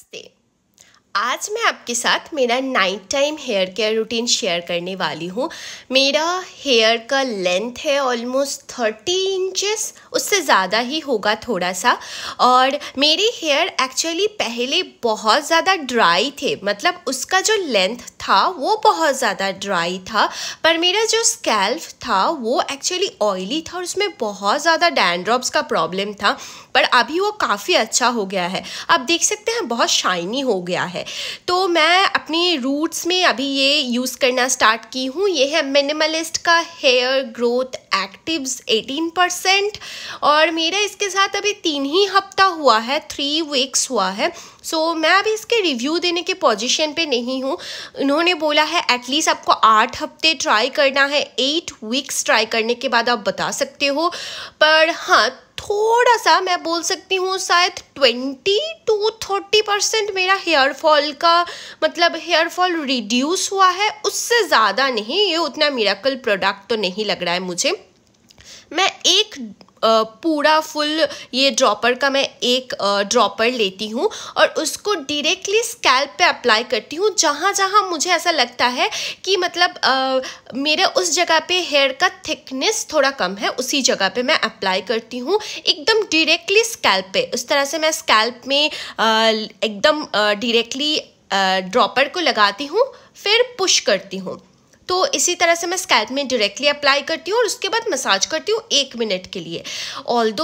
este आज मैं आपके साथ मेरा night time hair care routine share करने वाली हूँ मेरा हेयर का लेंथ है ऑलमोस्ट थर्टी इंचेस उससे ज़्यादा ही होगा थोड़ा सा और मेरे हेयर एक्चुअली पहले बहुत ज़्यादा ड्राई थे मतलब उसका जो लेंथ था वो बहुत ज़्यादा ड्राई था पर मेरा जो स्कैल्फ था वो एक्चुअली ऑयली था और उसमें बहुत ज़्यादा डैंड्रॉप्स का प्रॉब्लम था पर अभी वो काफ़ी अच्छा हो गया है आप देख सकते हैं बहुत शाइनी हो गया है है तो मैं अपने रूट्स में अभी ये यूज़ करना स्टार्ट की हूँ ये है मिनिमलिस्ट का हेयर ग्रोथ एक्टिव्स 18 परसेंट और मेरा इसके साथ अभी तीन ही हफ्ता हुआ है थ्री वीक्स हुआ है सो so, मैं अभी इसके रिव्यू देने के पोजीशन पे नहीं हूँ उन्होंने बोला है एटलीस्ट आपको आठ हफ्ते ट्राई करना है एट वीक्स ट्राई करने के बाद आप बता सकते हो पर हाँ थोड़ा सा मैं बोल सकती हूँ शायद ट्वेंटी टू थर्टी परसेंट मेरा हेयर फॉल का मतलब हेयर फॉल रिड्यूस हुआ है उससे ज़्यादा नहीं ये उतना मेरा प्रोडक्ट तो नहीं लग रहा है मुझे मैं एक पूरा फुल ये ड्रॉपर का मैं एक ड्रॉपर लेती हूँ और उसको डायरेक्टली स्कैल्प पे अप्लाई करती हूँ जहाँ जहाँ मुझे ऐसा लगता है कि मतलब मेरे उस जगह पे हेयर का थिकनेस थोड़ा कम है उसी जगह पे मैं अप्लाई करती हूँ एकदम डायरेक्टली स्कैल्प पे उस तरह से मैं स्कैल्प में एकदम डायरेक्टली ड्रॉपर को लगाती हूँ फिर पुश करती हूँ तो इसी तरह से मैं स्कैल्प में डायरेक्टली अप्लाई करती हूँ और उसके बाद मसाज करती हूँ एक मिनट के लिए ऑल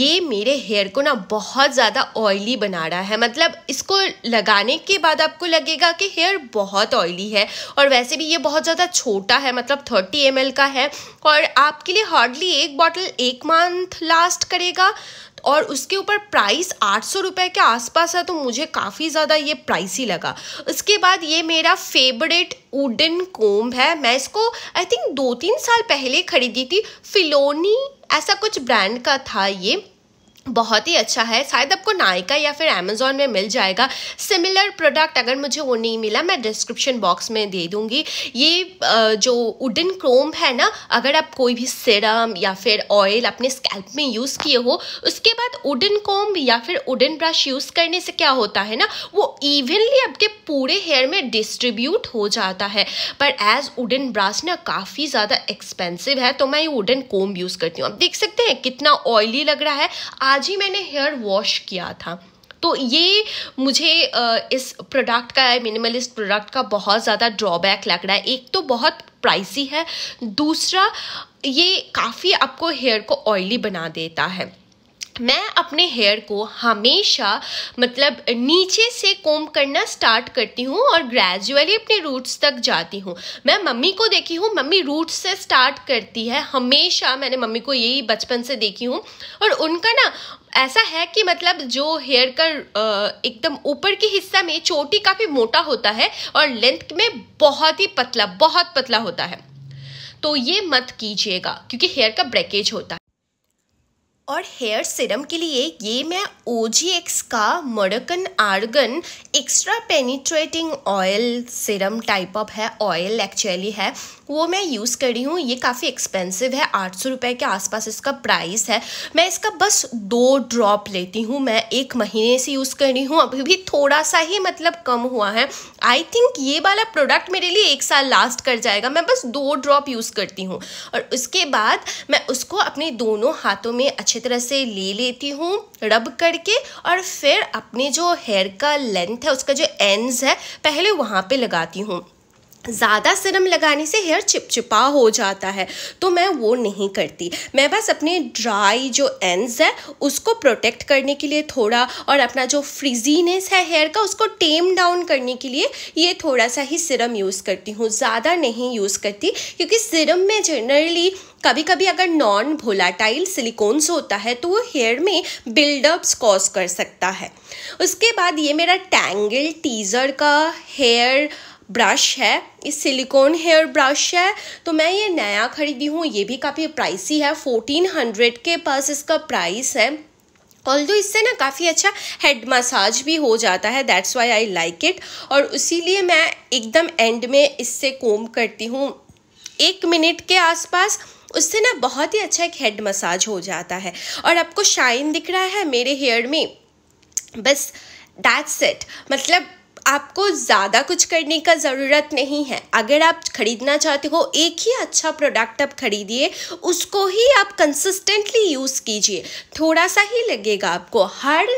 ये मेरे हेयर को ना बहुत ज़्यादा ऑयली बना रहा है मतलब इसको लगाने के बाद आपको लगेगा कि हेयर बहुत ऑयली है और वैसे भी ये बहुत ज़्यादा छोटा है मतलब थर्टी एम का है और आपके लिए हार्डली एक बॉटल एक मंथ लास्ट करेगा और उसके ऊपर प्राइस आठ सौ रुपये के आसपास है तो मुझे काफ़ी ज़्यादा ये प्राइस ही लगा उसके बाद ये मेरा फेवरेट वुडन कोम्ब है मैं इसको आई थिंक दो तीन साल पहले खरीदी थी फिलोनी ऐसा कुछ ब्रांड का था ये बहुत ही अच्छा है शायद आपको नायका या फिर अमेजोन में मिल जाएगा सिमिलर प्रोडक्ट अगर मुझे वो नहीं मिला मैं डिस्क्रिप्शन बॉक्स में दे दूँगी ये जो वुडन क्रोम है ना अगर आप कोई भी सिरम या फिर ऑयल अपने स्कैल्प में यूज़ किए हो उसके बाद वुडन कोम्ब या फिर वुडन ब्रश यूज़ करने से क्या होता है ना वो इवनली आपके पूरे हेयर में डिस्ट्रीब्यूट हो जाता है पर एज वुडन ब्रश ना काफ़ी ज़्यादा एक्सपेंसिव है तो मैं ये वुडन कोम्ब यूज़ करती हूँ आप देख सकते हैं कितना ऑयली लग रहा है आज आज ही मैंने हेयर वॉश किया था तो ये मुझे इस प्रोडक्ट का मिनिमलिस्ट प्रोडक्ट का बहुत ज़्यादा ड्रॉबैक लग रहा है एक तो बहुत प्राइसी है दूसरा ये काफ़ी आपको हेयर को ऑयली बना देता है मैं अपने हेयर को हमेशा मतलब नीचे से कोम करना स्टार्ट करती हूँ और ग्रेजुअली अपने रूट्स तक जाती हूँ मैं मम्मी को देखी हूँ मम्मी रूट्स से स्टार्ट करती है हमेशा मैंने मम्मी को यही बचपन से देखी हूँ और उनका ना ऐसा है कि मतलब जो हेयर का एकदम ऊपर के हिस्सा में चोटी काफ़ी मोटा होता है और लेंथ में बहुत ही पतला बहुत पतला होता है तो ये मत कीजिएगा क्योंकि हेयर का ब्रेकेज होता है और हेयर सिरम के लिए ये मैं ओ जी एक्स का Moroccan argan extra penetrating oil serum type of है ऑयल एक्चुअली है वो मैं यूज़ कर रही हूँ ये काफ़ी एक्सपेंसिव है आठ सौ रुपये के आसपास इसका प्राइस है मैं इसका बस दो ड्रॉप लेती हूँ मैं एक महीने से यूज़ कर रही हूँ अभी भी थोड़ा सा ही मतलब कम हुआ है आई थिंक ये वाला प्रोडक्ट मेरे लिए एक साल लास्ट कर जाएगा मैं बस दो ड्रॉप यूज़ करती हूँ और उसके बाद मैं उसको अपने दोनों हाथों में अच्छे अच्छी तरह से ले लेती हूँ रब करके और फिर अपने जो हेयर का लेंथ है उसका जो एंड्स है पहले वहाँ पे लगाती हूँ ज़्यादा सिरम लगाने से हेयर चिपचिपा हो जाता है तो मैं वो नहीं करती मैं बस अपने ड्राई जो एंड्स है उसको प्रोटेक्ट करने के लिए थोड़ा और अपना जो फ्रिजीनेस है हेयर का उसको टेम डाउन करने के लिए ये थोड़ा सा ही सिरम यूज़ करती हूँ ज़्यादा नहीं यूज़ करती क्योंकि सिरम में जनरली कभी कभी अगर नॉन भोलाटाइल सिलिकॉन्स होता है तो वो हेयर में बिल्डअप्स कॉज कर सकता है उसके बाद ये मेरा टैंगल टीज़र का हेयर ब्रश है इस सिलिकॉन हेयर ब्रश है तो मैं ये नया ख़रीदी हूँ ये भी काफ़ी प्राइसी है फोर्टीन हंड्रेड के पास इसका प्राइस है ऑल दो इससे ना काफ़ी अच्छा हेड मसाज भी हो जाता है that's why I like it और उसीलिए मैं एकदम एंड में इससे कोम करती हूँ एक मिनट के आसपास उससे ना बहुत ही अच्छा एक हेड मसाज हो जाता है और आपको शाइन दिख रहा है मेरे हेयर में बस दैट्स इट मतलब आपको ज़्यादा कुछ करने का ज़रूरत नहीं है अगर आप ख़रीदना चाहते हो एक ही अच्छा प्रोडक्ट आप ख़रीदिए उसको ही आप कंसिस्टेंटली यूज़ कीजिए थोड़ा सा ही लगेगा आपको हर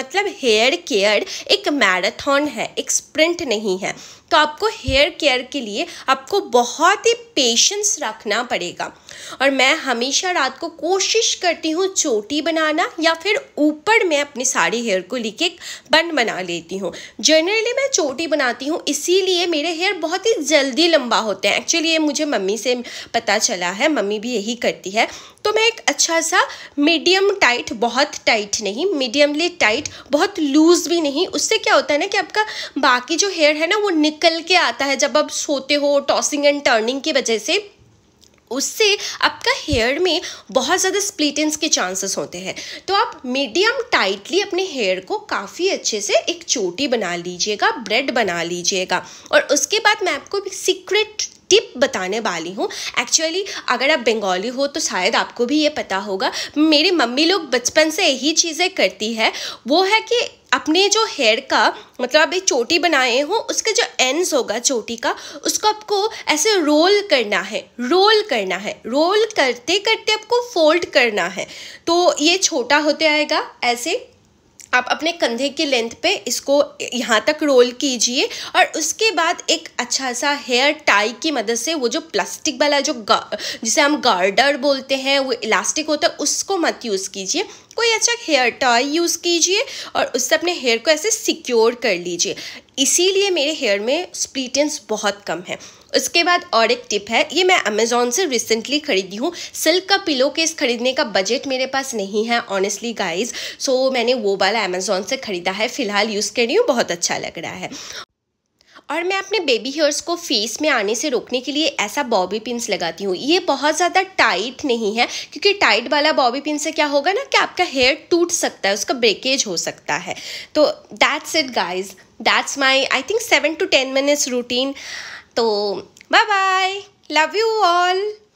मतलब हेयर केयर एक मैराथन है एक स्प्रिंट नहीं है तो आपको हेयर केयर के लिए आपको बहुत ही पेशेंस रखना पड़ेगा और मैं हमेशा रात को कोशिश करती हूँ चोटी बनाना या फिर ऊपर मैं अपने सारे हेयर को लेके बन बना लेती हूँ जनरली मैं चोटी बनाती हूँ इसीलिए मेरे हेयर बहुत ही जल्दी लंबा होते हैं एक्चुअली ये मुझे मम्मी से पता चला है मम्मी भी यही करती है तो मैं एक अच्छा सा मीडियम टाइट बहुत टाइट नहीं मीडियमली टाइट बहुत लूज़ भी नहीं उससे क्या होता है ना कि आपका बाकी जो हेयर है ना वो नित निकल के आता है जब आप सोते हो टॉसिंग एंड टर्निंग की वजह से उससे आपका हेयर में बहुत ज़्यादा स्प्लिटेंस के चांसेस होते हैं तो आप मीडियम टाइटली अपने हेयर को काफ़ी अच्छे से एक चोटी बना लीजिएगा ब्रेड बना लीजिएगा और उसके बाद मैं आपको एक सीक्रेट टिप बताने वाली हूँ एक्चुअली अगर आप बंगाली हो तो शायद आपको भी ये पता होगा मेरी मम्मी लोग बचपन से यही चीज़ें करती है वो है कि अपने जो हेयर का मतलब आप एक चोटी बनाए हो उसका जो एंड्स होगा चोटी का उसको आपको ऐसे रोल करना है रोल करना है रोल करते करते आपको फोल्ड करना है तो ये छोटा होते आएगा ऐसे आप अपने कंधे के लेंथ पे इसको यहाँ तक रोल कीजिए और उसके बाद एक अच्छा सा हेयर टाई की मदद से वो जो प्लास्टिक वाला जो जिसे हम गार्डर बोलते हैं वो इलास्टिक होता है उसको मत यूज़ कीजिए कोई अच्छा हेयर टॉय यूज़ कीजिए और उससे अपने हेयर को ऐसे सिक्योर कर लीजिए इसीलिए मेरे हेयर में स्प्लीटेंस बहुत कम है उसके बाद और एक टिप है ये मैं अमेज़ोन से रिसेंटली ख़रीदी हूँ सिल्क का पिलो केस ख़रीदने का बजट मेरे पास नहीं है ऑनेस्टली गाइज सो मैंने वो वाला अमेज़ोन से ख़रीदा है फ़िलहाल यूज़ कर रही हूँ बहुत अच्छा लग रहा है और मैं अपने बेबी हेयर्स को फेस में आने से रोकने के लिए ऐसा बॉबी पिंस लगाती हूँ ये बहुत ज़्यादा टाइट नहीं है क्योंकि टाइट वाला बॉबी पिन से क्या होगा ना कि आपका हेयर टूट सकता है उसका ब्रेकेज हो सकता है तो that's it guys that's my I think seven to ten minutes routine तो bye bye love you all